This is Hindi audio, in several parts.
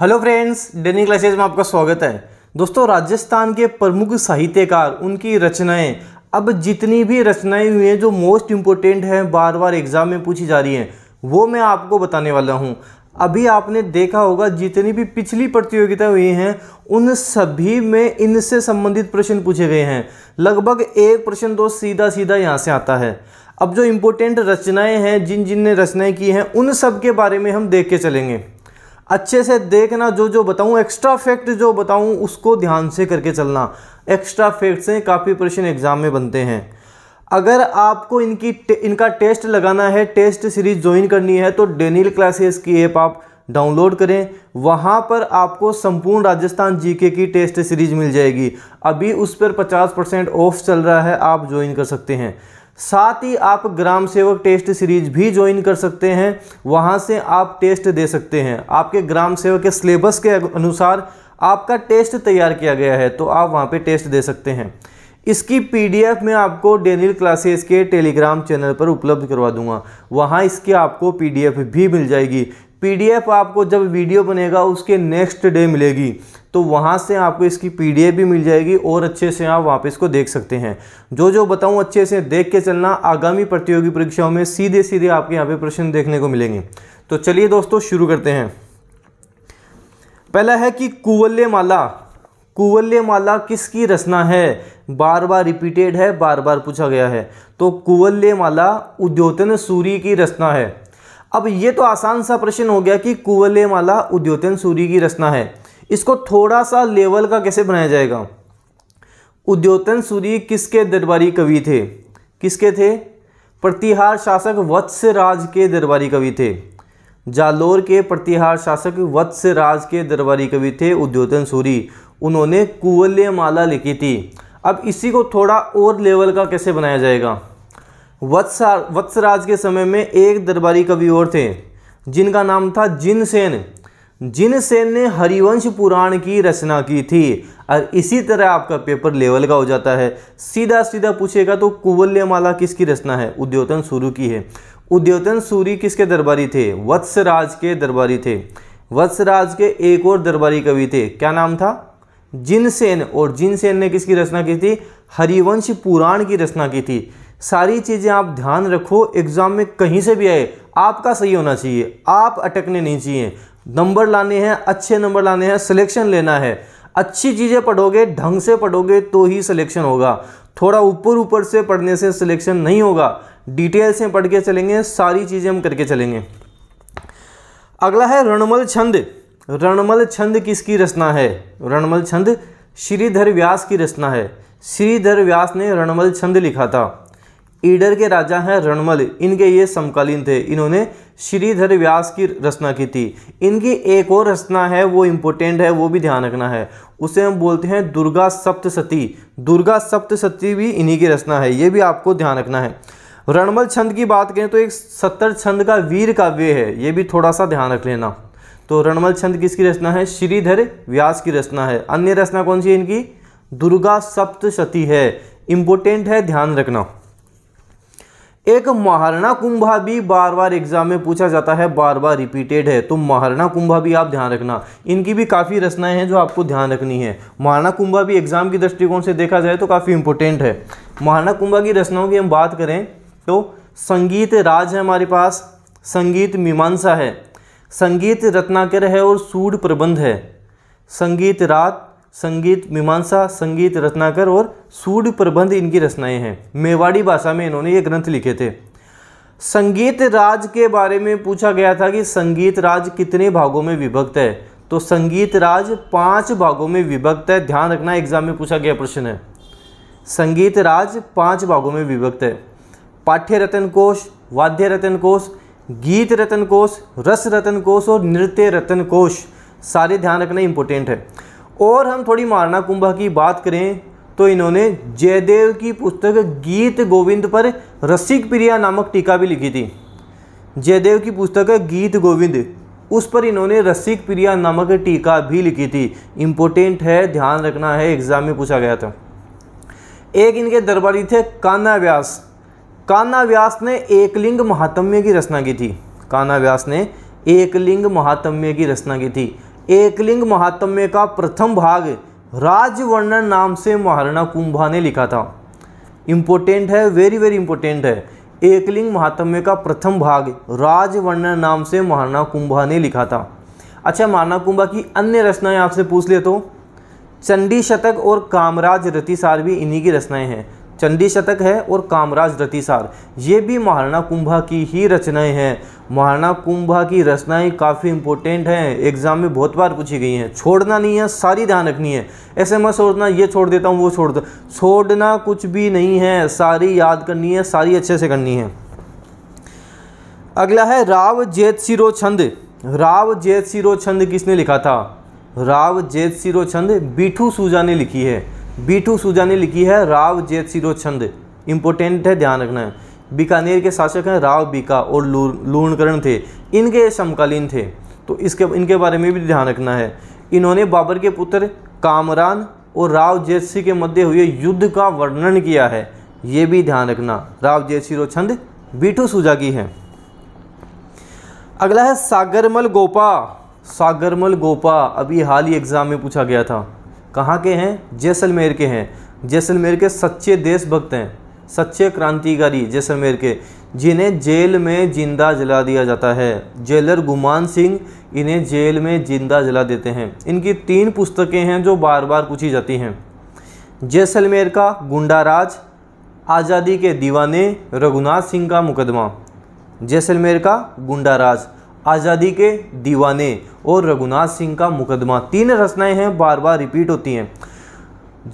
हेलो फ्रेंड्स डेनी क्लासेज में आपका स्वागत है दोस्तों राजस्थान के प्रमुख साहित्यकार उनकी रचनाएं अब जितनी भी रचनाएं हुई हैं जो मोस्ट इम्पोर्टेंट हैं बार बार एग्ज़ाम में पूछी जा रही हैं वो मैं आपको बताने वाला हूँ अभी आपने देखा होगा जितनी भी पिछली प्रतियोगिता हुई हैं उन सभी में इनसे संबंधित प्रश्न पूछे गए हैं लगभग एक प्रश्न तो सीधा सीधा यहाँ से आता है अब जो इम्पोर्टेंट रचनाएं हैं जिन जिन ने रचनाएं की हैं उन सब के बारे में हम देख के चलेंगे अच्छे से देखना जो जो बताऊँ एक्स्ट्रा फैक्ट जो बताऊँ उसको ध्यान से करके चलना एक्स्ट्रा फैक्ट से काफ़ी प्रश्न एग्ज़ाम में बनते हैं अगर आपको इनकी इनका टेस्ट लगाना है टेस्ट सीरीज ज्वाइन करनी है तो डेनियल क्लासेस की ऐप आप डाउनलोड करें वहाँ पर आपको संपूर्ण राजस्थान जीके की टेस्ट सीरीज मिल जाएगी अभी उस पर 50 परसेंट ऑफ चल रहा है आप ज्वाइन कर सकते हैं साथ ही आप ग्राम सेवक टेस्ट सीरीज भी ज्वाइन कर सकते हैं वहाँ से आप टेस्ट दे सकते हैं आपके ग्राम सेवक के सिलेबस के अनुसार आपका टेस्ट तैयार किया गया है तो आप वहाँ पे टेस्ट दे सकते हैं इसकी पीडीएफ मैं आपको डेनियल क्लासेस के टेलीग्राम चैनल पर उपलब्ध करवा दूंगा वहाँ इसकी आपको पी भी मिल जाएगी पी आपको जब वीडियो बनेगा उसके नेक्स्ट डे मिलेगी तो वहाँ से आपको इसकी पी भी मिल जाएगी और अच्छे से आप वापस इसको देख सकते हैं जो जो बताऊँ अच्छे से देख के चलना आगामी प्रतियोगी परीक्षाओं में सीधे सीधे आपके यहाँ पे प्रश्न देखने को मिलेंगे तो चलिए दोस्तों शुरू करते हैं पहला है कि कुवल्यमाला कुवल्यमाला किसकी रचना है बार बार रिपीटेड है बार बार पूछा गया है तो कुवल्यमाला उद्योतन सूरी की रचना है अब ये तो आसान सा प्रश्न हो गया कि कुवल्यमाला उद्योतन सूरी की रचना है इसको थोड़ा सा लेवल का कैसे बनाया जाएगा उद्योतन सूरी किसके दरबारी कवि थे किसके थे प्रतिहार शासक राज के दरबारी कवि थे जालोर के प्रतिहार शासक राज के दरबारी कवि थे उद्योतन सूरी उन्होंने कुवल्य माला लिखी थी अब इसी को थोड़ा और लेवल का कैसे बनाया जाएगा वत्सा राज के समय में एक दरबारी कवि और थे जिनका नाम था जिनसेन जिनसेन ने हरिवंश पुराण की रचना की थी और इसी तरह आपका पेपर लेवल का हो जाता है सीधा सीधा पूछेगा तो कुवल्यमाला किसकी रचना है उद्योतन सूर्य की है उद्योतन सूर्य किसके दरबारी थे वत्सराज के दरबारी थे वत्सराज के एक और दरबारी कवि थे क्या नाम था जिनसेन और जिनसेन ने किसकी रचना की थी हरिवंश पुराण की रचना की थी सारी चीज़ें आप ध्यान रखो एग्जाम में कहीं से भी आए आपका सही होना चाहिए आप अटकने नहीं चाहिए नंबर लाने हैं अच्छे नंबर लाने हैं सिलेक्शन लेना है अच्छी चीज़ें पढ़ोगे ढंग से पढ़ोगे तो ही सिलेक्शन होगा थोड़ा ऊपर ऊपर से पढ़ने से सिलेक्शन नहीं होगा डिटेल से पढ़ के चलेंगे सारी चीज़ें हम करके चलेंगे अगला है रणमल छंद रणमल छंद किसकी रचना है रणमल छंद श्रीधर व्यास की रचना है श्रीधर व्यास ने रणमल छंद लिखा था ईडर के राजा हैं रणमल इनके ये समकालीन थे इन्होंने श्रीधर व्यास की रचना की थी इनकी एक और रचना है वो इम्पोर्टेंट है वो भी ध्यान रखना है उसे हम बोलते हैं दुर्गा सप्तशती दुर्गा सप्तशती भी इन्हीं की रचना है ये भी आपको ध्यान रखना है रणमल छंद की बात करें तो एक सत्तर छंद का वीर काव्य है ये भी थोड़ा सा ध्यान रख लेना तो रणमल छंद किसकी रचना है श्रीधर व्यास की रचना है अन्य रचना कौन सी है इनकी दुर्गा सप्तशती है इम्पोर्टेंट है ध्यान रखना एक महारणा कुंभा भी बार बार एग्जाम में पूछा जाता है बार बार रिपीटेड है तो महारणा कुंभा भी आप ध्यान रखना इनकी भी काफ़ी रचनाएं हैं जो आपको ध्यान रखनी है महारणा कुंभा भी एग्जाम की दृष्टिकोण से देखा जाए तो काफ़ी इंपॉर्टेंट है महारणा कुंभा की रचनाओं की हम बात करें तो संगीत राज है हमारे पास संगीत मीमांसा है संगीत रत्नाकर है और सूड प्रबंध है संगीत रात संगीत मीमांसा संगीत रत्नाकर और सूर्य प्रबंध इनकी रचनाएं हैं मेवाड़ी भाषा में इन्होंने ये ग्रंथ लिखे थे संगीत राज के बारे में पूछा गया था कि संगीत राज कितने भागों में विभक्त है तो संगीत राज पांच भागों में विभक्त है ध्यान रखना एग्जाम में पूछा गया प्रश्न है संगीत राज पांच भागों में विभक्त है पाठ्य रतन कोश वाद्य रतन कोश गीत रतन कोश रस रतन कोश और नृत्य रतन कोश सारे ध्यान रखना इंपॉर्टेंट है और हम थोड़ी मारना कुंभा की बात करें तो इन्होंने जयदेव की पुस्तक गीत गोविंद पर रसिक प्रिया नामक टीका भी लिखी थी जयदेव की पुस्तक गीत गोविंद उस पर इन्होंने रसिक प्रिया नामक टीका भी लिखी थी इम्पोर्टेंट है ध्यान रखना है एग्ज़ाम में पूछा गया था एक इनके दरबारी थे कान्हा व्यास कान्हा व्यास ने एकलिंग महात्म्य की रचना की थी कान्हा व्यास ने एकलिंग महात्म्य की रचना की थी एकलिंग महात्म्य का प्रथम भाग राजवर्णन नाम से महाराणा कुंभा ने लिखा था इम्पोर्टेंट है वेरी वेरी इंपॉर्टेंट है एकलिंग महात्म्य का प्रथम भाग राजवर्णन नाम से महाराणा कुंभा ने लिखा था अच्छा महाराणा कुंभा की अन्य रचनाएं आपसे पूछ ले तो चंडी शतक और कामराज रतिसार भी इन्हीं की रचनाएं हैं चंडी शतक है और कामराज रतिसार ये भी महाराणा कुंभा की ही रचनाएं हैं महाराणा कुंभा की रचनाएं काफ़ी इंपॉर्टेंट हैं एग्जाम में बहुत बार पूछी गई हैं छोड़ना नहीं है सारी ध्यान रखनी है ऐसे मत सोचना ये छोड़ देता हूँ वो छोड़ दो छोड़ना कुछ भी नहीं है सारी याद करनी है सारी अच्छे से करनी है अगला है राव जेत सिरो छंद राव जेत सिरो छंद किसने लिखा था राव जेत सिरो छंद बीठू सूजा ने लिखी है बीठू सूजा ने लिखी है राव जेत सिरो छंद इम्पोर्टेंट है ध्यान रखना है बीकानेर के शासक हैं राव बीका और लूणकरण थे इनके समकालीन थे तो इसके इनके बारे में भी ध्यान रखना है इन्होंने बाबर के पुत्र कामरान और राव जेत के मध्य हुए युद्ध का वर्णन किया है ये भी ध्यान रखना राव जेत सिरो छंद बीठू सूजा की है अगला है सागरमल गोपा सागरमल गोपा अभी हाल ही एग्जाम में पूछा गया था कहाँ के हैं जैसलमेर के हैं जैसलमेर के सच्चे देशभक्त हैं सच्चे क्रांतिकारी जैसलमेर के जिन्हें जेल में जिंदा जला दिया जाता है जेलर गुमान सिंह इन्हें जेल में जिंदा जला देते हैं इनकी तीन पुस्तकें हैं जो बार बार पूछी जाती हैं जैसलमेर का गुंडा राज आज़ादी के दीवाने रघुनाथ सिंह का मुकदमा जैसलमेर का गुंडा राज आज़ादी के दीवाने और रघुनाथ सिंह का मुकदमा तीन रचनाएं हैं बार बार रिपीट होती हैं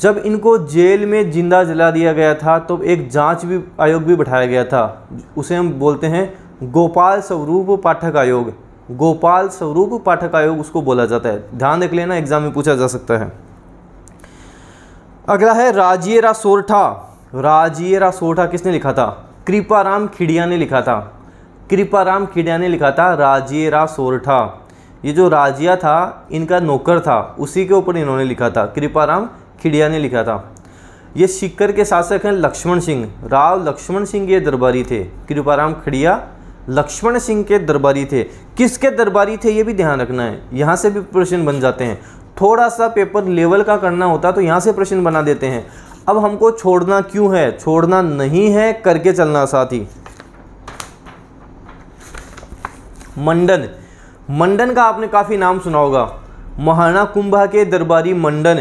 जब इनको जेल में जिंदा जला दिया गया था तो एक जांच भी आयोग भी बैठाया गया था उसे हम बोलते हैं गोपाल स्वरूप पाठक आयोग गोपाल स्वरूप पाठक आयोग उसको बोला जाता है ध्यान रख लेना एग्जाम में पूछा जा सकता है अगला है राजिए सोरठा राजिए सोरठा किसने लिखा था कृपाराम खिड़िया ने लिखा था कृपाराम खिडिया ने लिखा था राजेरा सोरठा ये जो राजिया था इनका नौकर था उसी के ऊपर इन्होंने लिखा था कृपाराम खिडिया ने लिखा था ये सिक्कर के शासक हैं लक्ष्मण सिंह राव लक्ष्मण सिंह ये दरबारी थे कृपाराम खिडिया लक्ष्मण सिंह के दरबारी थे किसके दरबारी थे ये भी ध्यान रखना है यहाँ से भी प्रश्न बन जाते हैं थोड़ा सा पेपर लेवल का करना होता तो यहाँ से प्रश्न बना देते हैं अब हमको छोड़ना क्यों है छोड़ना नहीं है करके चलना साथ ही मंडन मंडन का आपने काफ़ी नाम सुना होगा महाराणा कुंभा के दरबारी मंडन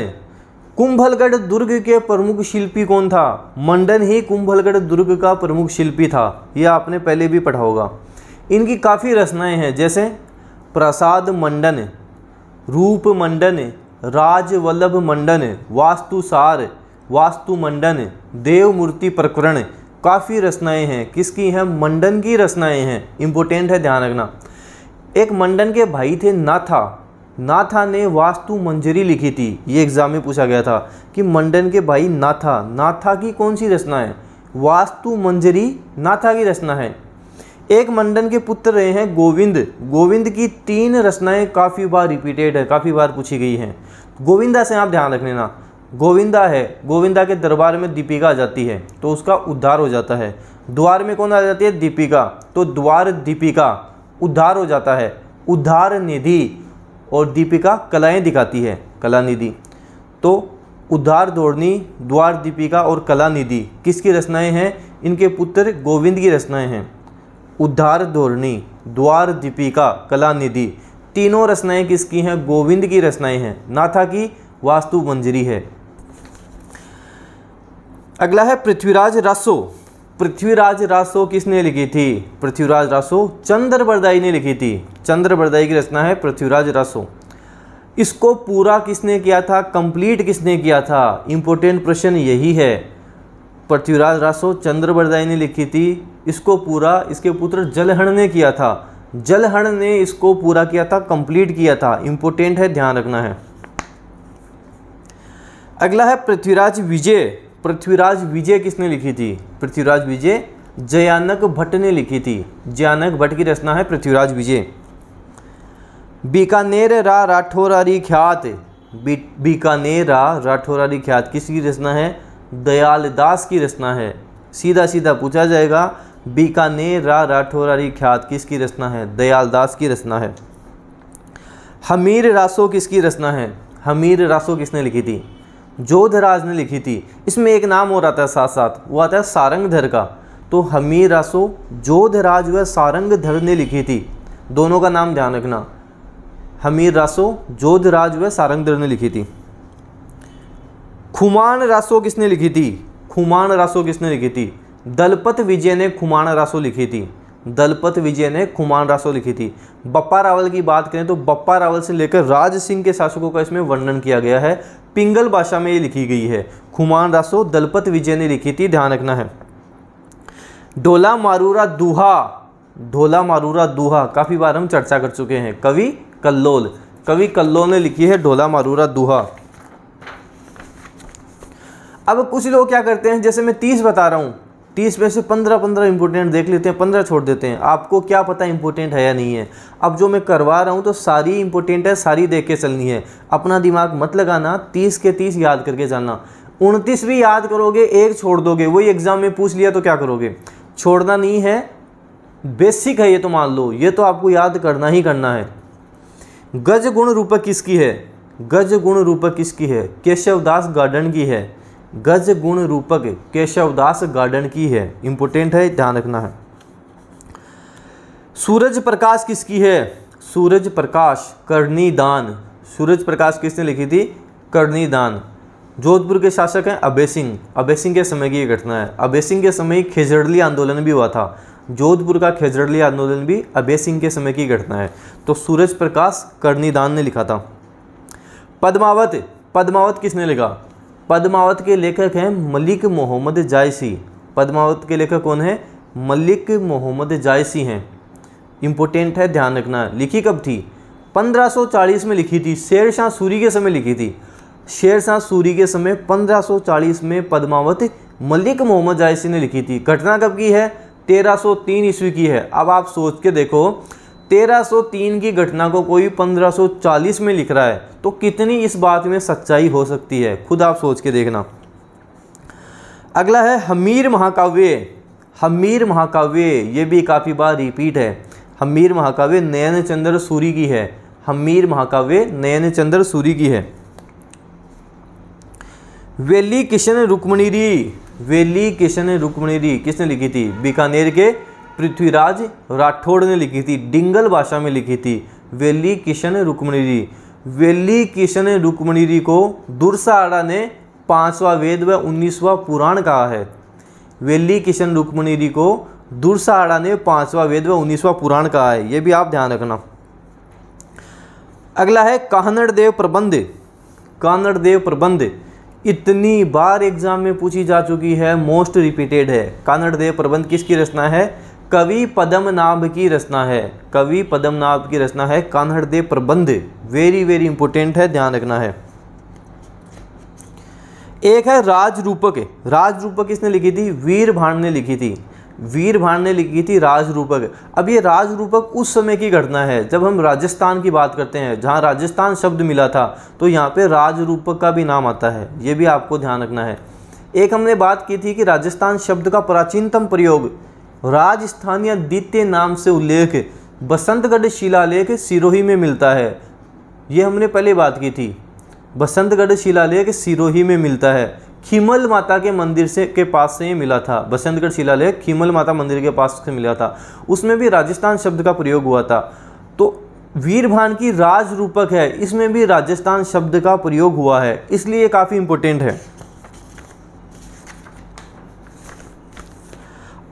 कुंभलगढ़ दुर्ग के प्रमुख शिल्पी कौन था मंडन ही कुंभलगढ़ दुर्ग का प्रमुख शिल्पी था यह आपने पहले भी पढ़ा होगा इनकी काफ़ी रचनाएं हैं जैसे प्रसाद मंडन रूप मंडन राजवल्लभ मंडन वास्तुसार वास्तु मंडन देवमूर्ति प्रकरण काफ़ी रचनाएं हैं किसकी हैं मंडन की रचनाएं हैं इम्पोर्टेंट है ध्यान रखना एक मंडन के भाई थे नाथा नाथा ने वास्तु मंजरी लिखी थी ये एग्ज़ाम में पूछा गया था कि मंडन के भाई नाथा नाथा की कौन सी रचना है वास्तु मंजरी नाथा की रचना है एक मंडन के पुत्र रहे हैं गोविंद गोविंद की तीन रचनाएं काफ़ी बार रिपीटेड है काफ़ी बार पूछी गई हैं गोविंदा से आप ध्यान रख लेना गोविंदा है गोविंदा के दरबार में दीपिका आ जाती है तो उसका उद्धार हो जाता है द्वार में कौन आ जाती है दीपिका तो द्वार दीपिका उद्धार हो जाता है उद्धार निधि और दीपिका कलाएं दिखाती है कला निधि तो उद्धार दौड़नी द्वार दीपिका और कला निधि किसकी रचनाएँ हैं इनके पुत्र गोविंद की रचनाएँ हैं उद्धार दौड़नी द्वार दीपिका कला निधि तीनों रचनाएँ किसकी हैं गोविंद की रचनाएँ हैं नाथा की वास्तु मंजरी है अगला है पृथ्वीराज रासो पृथ्वीराज रासो किसने लिखी थी पृथ्वीराज रासो चंद्र बरदाई ने लिखी थी चंद्र बरदाई की रचना है पृथ्वीराज रासो इसको पूरा किसने किया था कंप्लीट किसने किया था इंपॉर्टेंट प्रश्न यही है पृथ्वीराज रासो चंद्र बरदाई ने लिखी थी इसको पूरा इसके पुत्र जलहण ने किया था जलहण ने इसको पूरा किया था कंप्लीट किया था इंपोर्टेंट है ध्यान रखना है अगला है पृथ्वीराज विजय पृथ्वीराज विजय किसने लिखी थी पृथ्वीराज विजय जयानक भट्ट ने लिखी थी जयानक भट्ट की रचना है पृथ्वीराज विजय बीकानेर रा राठौरारी ख्यात बी, बीकानेर रा राठौरारी ख्यात किसकी रचना है दयाल दास की रचना है सीधा सीधा पूछा जाएगा बीकानेर रा राठौरारी ख्यात किसकी रचना है दयाल दास की रचना है हमीर रासो किसकी रचना है हमीर रासो किसने लिखी थी जोधराज ने लिखी थी इसमें एक नाम और आता है साथ साथ वो आता है सारंगधर का तो हमीर रासो जोधराज व सारंगधर ने लिखी थी दोनों का नाम ध्यान रखना हमीर रासो जोधराज व सारंगधर ने लिखी थी खुमान रासो किसने लिखी थी खुमान रासो किसने लिखी थी दलपत विजय ने खुमान रासो लिखी थी दलपत विजय ने खुमान रासो लिखी थी बप्पा रावल की बात करें तो बप्पा रावल से लेकर राज सिंह के शासकों का इसमें वर्णन किया गया है पिंगल भाषा में ये लिखी गई है खुमान रासो दलपत विजय ने लिखी थी ध्यान रखना है ढोला मारूरा दुहा ढोला मारूरा दुहा काफ़ी बार हम चर्चा कर चुके हैं कवि कल्लोल कवि कल्लोल ने लिखी है ढोला मारूरा दुहा अब कुछ लोग क्या करते हैं जैसे मैं तीस बता रहा हूँ तीस में से पंद्रह पंद्रह इंपोर्टेंट देख लेते हैं पंद्रह छोड़ देते हैं आपको क्या पता इंपोर्टेंट है या नहीं है अब जो मैं करवा रहा हूँ तो सारी इंपोर्टेंट है सारी देख के चलनी है अपना दिमाग मत लगाना तीस के तीस याद करके जाना उनतीस भी याद करोगे एक छोड़ दोगे वही एग्ज़ाम में पूछ लिया तो क्या करोगे छोड़ना नहीं है बेसिक है ये तो मान लो ये तो आपको याद करना ही करना है गज गुण रूपक किसकी है गज गुण रूपक किसकी है केशव दास गार्डन की है गज गुण रूपक केशवदास गार्डन की है इंपोर्टेंट है ध्यान रखना है सूरज प्रकाश किसकी है सूरज प्रकाश करनी दान सूरज प्रकाश किसने लिखी थी करनी दान जोधपुर के शासक हैं अभय सिंह अभय सिंह के समय की घटना है अभय सिंह के समय खेजड़ली आंदोलन भी हुआ था जोधपुर का खेजड़ली आंदोलन भी अभय सिंह के समय की घटना है तो सूरज प्रकाश करनी दान ने लिखा था पद्मावत पद्मावत किसने लिखा पद्मावत के लेखक हैं मलिक मोहम्मद जायसी पद्मावत के लेखक कौन है मलिक मोहम्मद जायसी हैं इम्पोर्टेंट है ध्यान रखना लिखी कब थी 1540 में लिखी थी शेर शाह सूरी के समय लिखी थी शेर शाह सूरी के समय 1540 में पद्मावत मलिक मोहम्मद जायसी ने लिखी थी घटना कब की है 1303 ईस्वी की है अब आप सोच के देखो 1303 की घटना को कोई 1540 में लिख रहा है तो कितनी इस बात में सच्चाई हो सकती है खुद आप सोच के देखना अगला है हमीर महाकाव्य हमीर महाकाव्य ये भी काफ़ी बार रिपीट है हमीर महाकाव्य नयन चंद्र सूरी की है हमीर महाकाव्य नयन चंद्र सूरी की है वेली किशन रुक्मणीरी वेली किशन रुक्मणीरी किसने लिखी थी बीकानेर के पृथ्वीराज राठौड़ ने लिखी थी डिंगल भाषा में लिखी थी वेली किशन रुक्मणिरी वेली किशन रुक्मणिरी को दुर्साड़ा ने पांचवा वेद व उन्नीसवा पुराण कहा है वेली किशन रुक्मणिरी को दुर्साड़ा ने पांचवा वेद व उन्नीसवा पुराण कहा है यह भी आप ध्यान रखना अगला है देव प्रबंध देव प्रबंध इतनी बार एग्जाम में पूछी जा चुकी है मोस्ट रिपीटेड है देव प्रबंध किसकी रचना है कवि नाभ की रचना है कवि नाभ की रचना है कान्हड़ दे प्रबंध वेरी वेरी इंपॉर्टेंट है ध्यान रखना है एक है राजरूपक रूपक किसने लिखी थी वीर भाण ने लिखी थी वीर भाण ने लिखी थी राजरूपक अब ये राजरूपक उस समय की घटना है जब हम राजस्थान की बात करते हैं जहाँ राजस्थान शब्द मिला था तो यहाँ पे राजरूपक का भी नाम आता है ये भी आपको ध्यान रखना है एक हमने बात की थी कि राजस्थान शब्द का प्राचीनतम प्रयोग राजस्थान या द्वितीय नाम से उल्लेख बसंतगढ़ शिलालेख सिरोही में मिलता है ये हमने पहले बात की थी बसंतगढ़ शिलालेख सिरोही में मिलता है खिमल माता के मंदिर से के पास से ये मिला था बसंतगढ़ शिलालेख खीमल माता मंदिर के पास से मिला था उसमें भी राजस्थान शब्द का प्रयोग हुआ था तो वीरभान की राज रूपक है इसमें भी राजस्थान शब्द का प्रयोग हुआ है इसलिए काफ़ी इंपॉर्टेंट है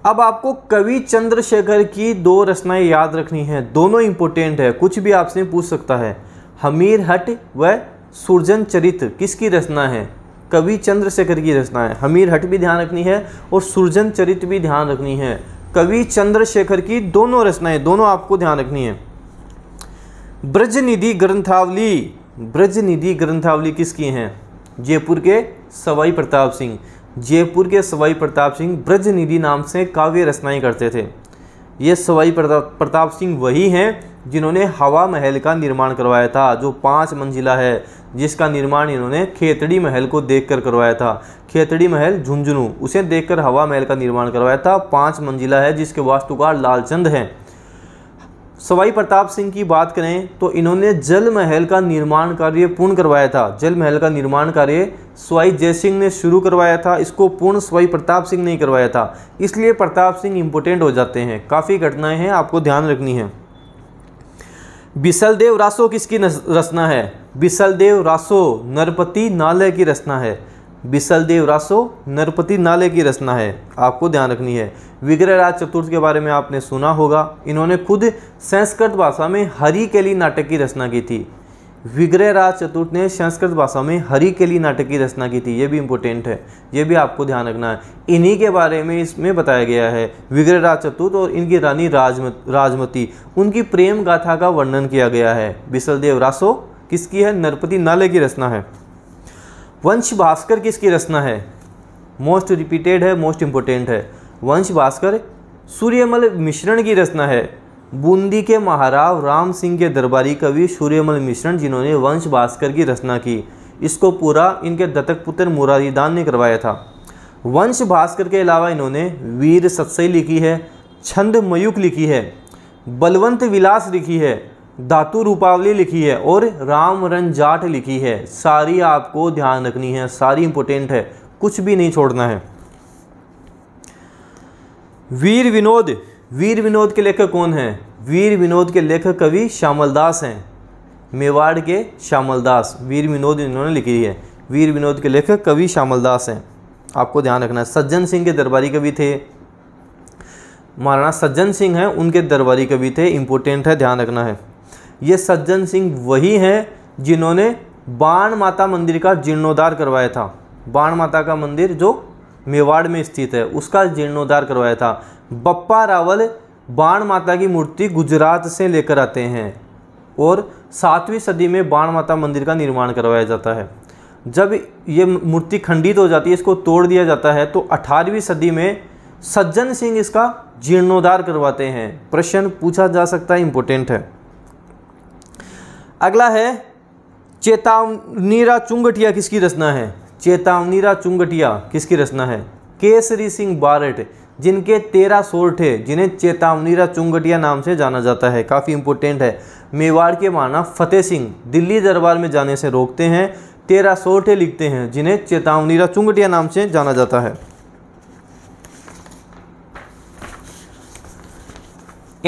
अब आपको कवि चंद्रशेखर की दो रचनाएं याद रखनी है दोनों इंपोर्टेंट है कुछ भी आपसे पूछ सकता है हमीर हट व सुरजन चरित्र किसकी रचना है कवि चंद्रशेखर की रचना है हमीर हट भी ध्यान रखनी है और सुरजन चरित्र भी ध्यान रखनी है कवि चंद्रशेखर की दोनों रचनाएं दोनों आपको ध्यान रखनी है ब्रजनिधि ग्रंथावली ब्रजनिधि ग्रंथावली किसकी हैं जयपुर के सवाई प्रताप सिंह जयपुर के सवाई प्रताप सिंह ब्रज निधि नाम से काव्य रचनाएं करते थे ये सवाई प्रताप प्रताप सिंह वही हैं जिन्होंने हवा महल का निर्माण करवाया था जो पाँच मंजिला है जिसका निर्माण इन्होंने खेतड़ी महल को देखकर करवाया था खेतड़ी महल झुंझुनू उसे देखकर हवा महल का निर्माण करवाया था पाँच मंजिला है जिसके वास्तुकार लालचंद हैं सवाई प्रताप सिंह की बात करें तो इन्होंने जल महल का निर्माण कार्य पूर्ण करवाया था जल महल का निर्माण कार्य सवाई सिंह ने शुरू करवाया था इसको पूर्ण सवाई प्रताप सिंह ने करवाया था इसलिए प्रताप सिंह इंपोर्टेंट हो जाते हैं काफ़ी घटनाएं हैं आपको ध्यान रखनी है बिसलदेव रासो किसकी रचना है बिसलदेव रासो नरपति नालय की रचना है विशल देव रासो नरपति नाले की रचना है आपको ध्यान रखनी है विग्रहराज चतुर्थ के बारे में आपने सुना होगा इन्होंने खुद संस्कृत भाषा में हरी केली नाटक की रचना की थी विग्रहराज चतुर्थ ने संस्कृत भाषा में हरी केली नाटक की रचना की थी ये भी इम्पोर्टेंट है ये भी आपको ध्यान रखना है इन्हीं के बारे में इसमें बताया गया है विग्रहराज चतुर्थ और इनकी रानी राजमती उनकी प्रेम गाथा का वर्णन किया गया है बिसलदेव रासो किसकी है नरपति नाले की रचना है वंश भास्कर किसकी रचना है मोस्ट रिपीटेड है मोस्ट इम्पोर्टेंट है वंश भास्कर सूर्यमल मिश्रण की रचना है बूंदी के महाराव राम सिंह के दरबारी कवि सूर्यमल मिश्रण जिन्होंने वंश भास्कर की रचना की इसको पूरा इनके दत्तक पुत्र मुरारीदान ने करवाया था वंश भास्कर के अलावा इन्होंने वीर सत्सई लिखी है छंद मयूक लिखी है बलवंत विलास लिखी है धातु रूपावली लिखी है और राम रन जाट लिखी है सारी आपको ध्यान रखनी है सारी इंपोर्टेंट है कुछ भी नहीं छोड़ना है वीर विनोद वीर विनोद के लेखक कौन है वीर विनोद के लेखक कवि श्यामल दास हैं मेवाड़ के श्यामल दास वीर विनोद इन्होंने लिखी है वीर विनोद के लेखक कवि श्यामल दास हैं आपको ध्यान रखना है सज्जन सिंह के दरबारी कवि थे महाराणा सज्जन सिंह हैं उनके दरबारी कवि थे इंपोर्टेंट है ध्यान रखना है ये सज्जन सिंह वही हैं जिन्होंने बाण माता मंदिर का जीर्णोद्धार करवाया था बाण माता का मंदिर जो मेवाड़ में स्थित है उसका जीर्णोद्धार करवाया था बप्पा रावल बाण माता की मूर्ति गुजरात से लेकर आते हैं और सातवीं सदी में बाण माता मंदिर का निर्माण करवाया जाता है जब ये मूर्ति खंडित हो जाती है इसको तोड़ दिया जाता है तो 18वीं सदी में सज्जन सिंह इसका जीर्णोद्धार करवाते हैं प्रश्न पूछा जा सकता है इम्पोर्टेंट है अगला है चेतावनीरा चुंगटिया किसकी रचना है चेतावनीरा चुंगटिया किसकी रचना है केसरी सिंह बारट जिनके तेरह सोर्ट है जिन्हें चेतावनीरा चुंगटिया नाम से जाना जाता है काफ़ी इंपॉर्टेंट है मेवाड़ के माना फतेह सिंह दिल्ली दरबार में जाने से रोकते हैं तेरह सोर्ठे लिखते हैं जिन्हें चेतावनीरा चुंगटिया नाम से जाना जाता है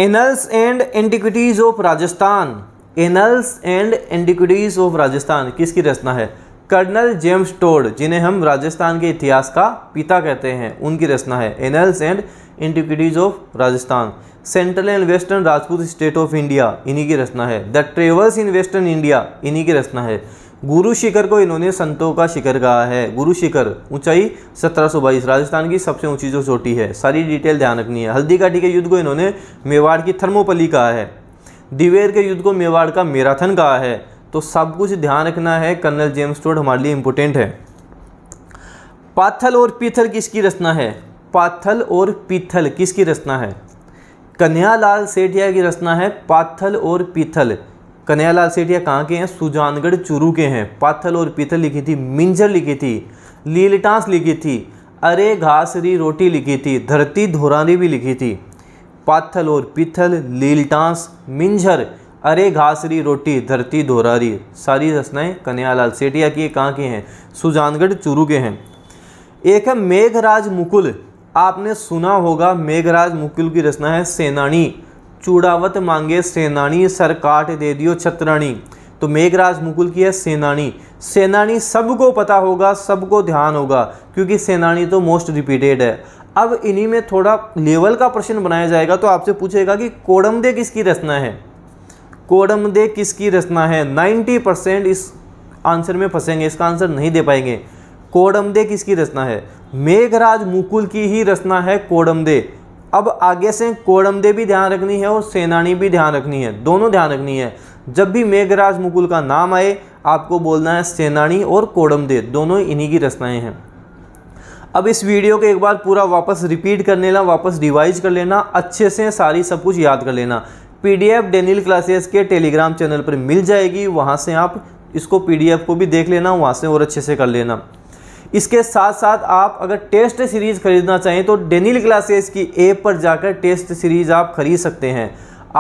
annals and antiquities of Rajasthan annals and antiquities of Rajasthan किसकी रचना है कर्नल जेम्स टोड जिन्हें हम राजस्थान के इतिहास का पिता कहते हैं उनकी रचना है annals and antiquities of Rajasthan central and western Rajput state of India इन्हीं की रचना है the travels in western India इन्हीं की रचना है गुरु शिखर को इन्होंने संतों का शिखर कहा है गुरु शिखर ऊंचाई 1722 राजस्थान की सबसे ऊंची जो चोटी है सारी डिटेल ध्यान रखनी है हल्दी घाटी के युद्ध को इन्होंने मेवाड़ की थर्मोपली कहा है दिवेर के युद्ध को मेवाड़ का मैराथन कहा है तो सब कुछ ध्यान रखना है कर्नल जेम्स टोड हमारे लिए इम्पोर्टेंट है पाथल और पीथल किसकी रचना है पाथल और पीथल किसकी रचना है कन्यालाल सेठिया की रचना है पाथल और पीथल कन्यालाल सेठिया कहाँ के हैं सुजानगढ़ चूरू के हैं पाथल और पीथल लिखी थी मिंजर लिखी थी लीलटांस लिखी थी अरे घास री रोटी लिखी थी धरती धोरानी भी लिखी थी पाथल और पीथल लीलटांस मिंझर अरे घासरी रोटी धरती धोरारी सारी रचनाएं कन्यालाल सेठिया की कहाँ की हैं सुजानगढ़ चूरू के हैं एक है मेघराज मुकुल आपने सुना होगा मेघराज मुकुल की रचना है सेनानी चूड़ावत मांगे सेनानी सर काट दे दियो छत्राणी तो मेघराज मुकुल की है सेनानी सेनानी सबको पता होगा सबको ध्यान होगा क्योंकि सेनानी तो मोस्ट रिपीटेड है अब इन्हीं में थोड़ा लेवल का प्रश्न बनाया जाएगा तो आपसे पूछेगा कि कोडमदे किसकी रचना है कोडमदे किसकी रचना है 90 परसेंट इस आंसर में फंसेंगे इसका आंसर नहीं दे पाएंगे कोडमदे किसकी रचना है मेघराज मुकुल की ही रचना है कोडमदे अब आगे से कोडमदे भी ध्यान रखनी है और सेनानी भी ध्यान रखनी है दोनों ध्यान रखनी है जब भी मेघराज मुकुल का नाम आए आपको बोलना है सेनानी और कोडमदे दोनों इन्हीं की रचनाएं हैं अब इस वीडियो को एक बार पूरा वापस रिपीट कर लेना वापस रिवाइज कर लेना अच्छे से सारी सब कुछ याद कर लेना पीडीएफ डेनियल क्लासेस के टेलीग्राम चैनल पर मिल जाएगी वहाँ से आप इसको पीडीएफ को भी देख लेना वहाँ से और अच्छे से कर लेना इसके साथ साथ आप अगर टेस्ट सीरीज़ खरीदना चाहें तो डेनिल क्लासेस की ऐप पर जाकर टेस्ट सीरीज़ आप खरीद सकते हैं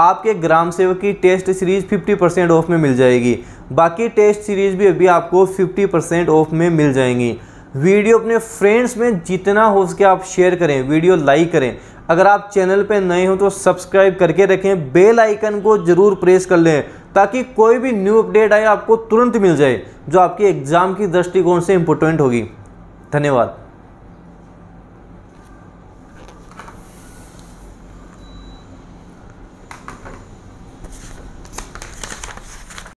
आपके ग्राम सेवक की टेस्ट सीरीज़ 50 परसेंट ऑफ में मिल जाएगी बाकी टेस्ट सीरीज़ भी अभी आपको 50 परसेंट ऑफ में मिल जाएंगी वीडियो अपने फ्रेंड्स में जितना हो सके आप शेयर करें वीडियो लाइक करें अगर आप चैनल पर नए हो तो सब्सक्राइब करके रखें बेल आइकन को ज़रूर प्रेस कर लें ताकि कोई भी न्यू अपडेट आए आपको तुरंत मिल जाए जो आपके एग्ज़ाम की दृष्टिकोण से इम्पोर्टेंट होगी धन्यवाद